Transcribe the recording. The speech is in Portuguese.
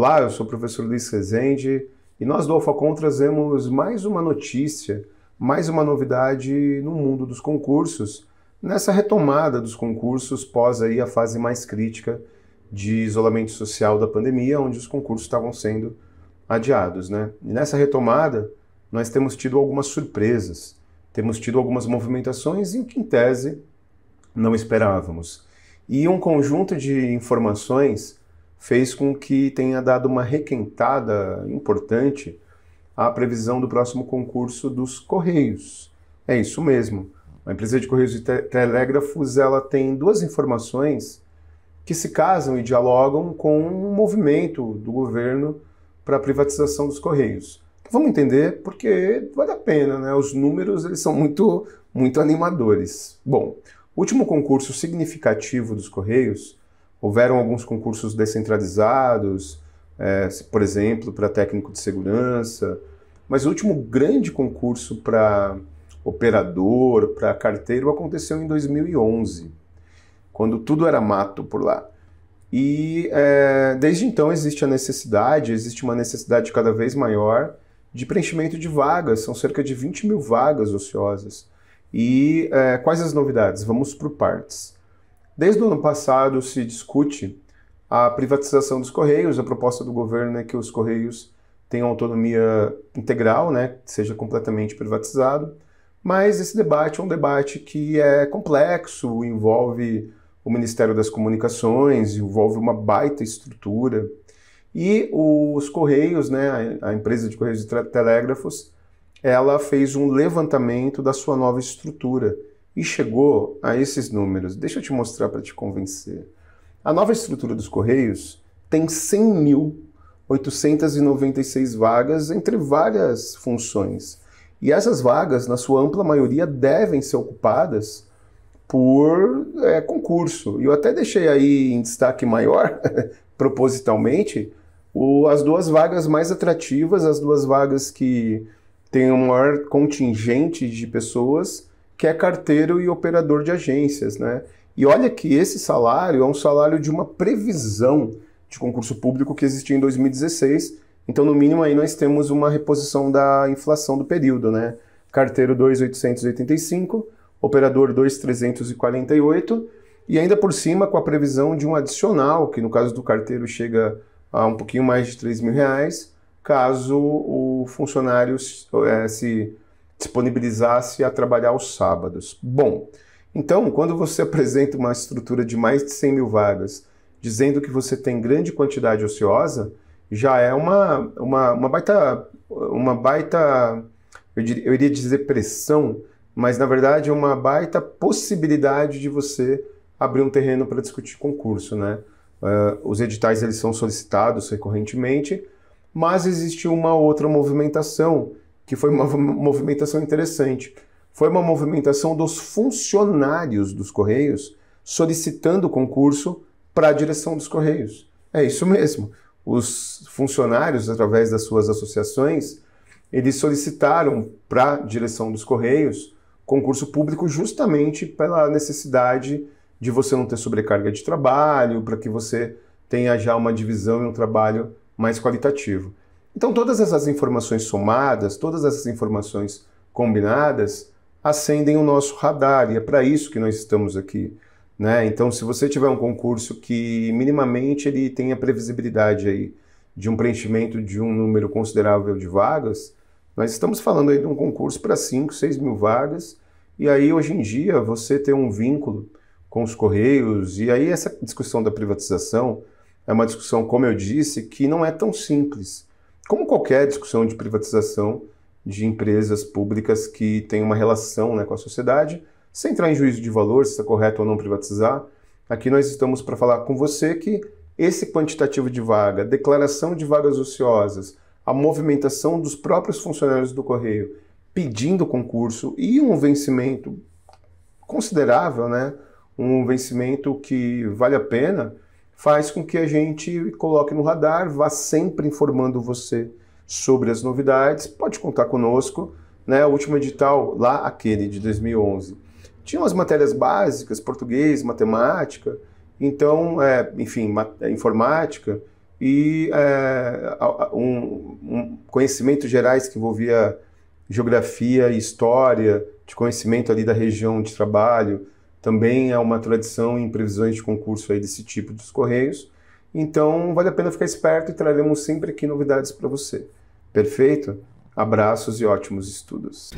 Olá, eu sou o professor Luiz Rezende e nós do AlfaCon trazemos mais uma notícia, mais uma novidade no mundo dos concursos, nessa retomada dos concursos pós aí a fase mais crítica de isolamento social da pandemia, onde os concursos estavam sendo adiados, né? E nessa retomada, nós temos tido algumas surpresas, temos tido algumas movimentações em que, em tese, não esperávamos. E um conjunto de informações fez com que tenha dado uma requentada importante à previsão do próximo concurso dos Correios. É isso mesmo. A empresa de Correios e Telégrafos ela tem duas informações que se casam e dialogam com um movimento do governo para a privatização dos Correios. Então, vamos entender porque vale a pena, né? Os números eles são muito, muito animadores. Bom, o último concurso significativo dos Correios Houveram alguns concursos descentralizados, é, por exemplo, para técnico de segurança, mas o último grande concurso para operador, para carteiro, aconteceu em 2011, quando tudo era mato por lá. E é, desde então existe a necessidade, existe uma necessidade cada vez maior de preenchimento de vagas, são cerca de 20 mil vagas ociosas. E é, quais as novidades? Vamos por partes. Desde o ano passado se discute a privatização dos Correios. A proposta do governo é que os Correios tenham autonomia integral, né, seja completamente privatizado. Mas esse debate é um debate que é complexo, envolve o Ministério das Comunicações, envolve uma baita estrutura. E os Correios, né, a empresa de Correios e Telégrafos, ela fez um levantamento da sua nova estrutura e chegou a esses números. Deixa eu te mostrar para te convencer. A nova estrutura dos Correios tem 100.896 vagas entre várias funções. E essas vagas, na sua ampla maioria, devem ser ocupadas por é, concurso. E eu até deixei aí em destaque maior, propositalmente, o, as duas vagas mais atrativas, as duas vagas que têm o um maior contingente de pessoas que é carteiro e operador de agências, né? E olha que esse salário é um salário de uma previsão de concurso público que existia em 2016. Então, no mínimo, aí nós temos uma reposição da inflação do período, né? Carteiro 2,885, operador 2,348 e ainda por cima com a previsão de um adicional, que no caso do carteiro chega a um pouquinho mais de 3 mil reais, caso o funcionário é, se disponibilizasse a trabalhar aos sábados. Bom, então, quando você apresenta uma estrutura de mais de 100 mil vagas, dizendo que você tem grande quantidade ociosa, já é uma, uma, uma baita, uma baita eu, eu iria dizer pressão, mas na verdade é uma baita possibilidade de você abrir um terreno para discutir concurso, né? Uh, os editais eles são solicitados recorrentemente, mas existe uma outra movimentação que foi uma movimentação interessante. Foi uma movimentação dos funcionários dos Correios solicitando concurso para a direção dos Correios. É isso mesmo. Os funcionários, através das suas associações, eles solicitaram para a direção dos Correios concurso público justamente pela necessidade de você não ter sobrecarga de trabalho, para que você tenha já uma divisão e um trabalho mais qualitativo. Então, todas essas informações somadas, todas essas informações combinadas, acendem o nosso radar e é para isso que nós estamos aqui. Né? Então, se você tiver um concurso que minimamente ele tenha previsibilidade aí de um preenchimento de um número considerável de vagas, nós estamos falando aí de um concurso para 5, 6 mil vagas, e aí hoje em dia você ter um vínculo com os Correios, e aí essa discussão da privatização é uma discussão, como eu disse, que não é tão simples como qualquer discussão de privatização de empresas públicas que tem uma relação né, com a sociedade, sem entrar em juízo de valor, se está correto ou não privatizar. Aqui nós estamos para falar com você que esse quantitativo de vaga, declaração de vagas ociosas, a movimentação dos próprios funcionários do correio pedindo concurso e um vencimento considerável, né? Um vencimento que vale a pena faz com que a gente coloque no radar, vá sempre informando você sobre as novidades. Pode contar conosco. Né? O último edital, lá aquele de 2011, tinha umas matérias básicas, português, matemática, então, é, enfim, é, informática e é, um, um conhecimentos gerais que envolvia geografia, história, de conhecimento ali da região de trabalho, também é uma tradição em previsões de concurso aí desse tipo dos Correios. Então, vale a pena ficar esperto e traremos sempre aqui novidades para você. Perfeito? Abraços e ótimos estudos.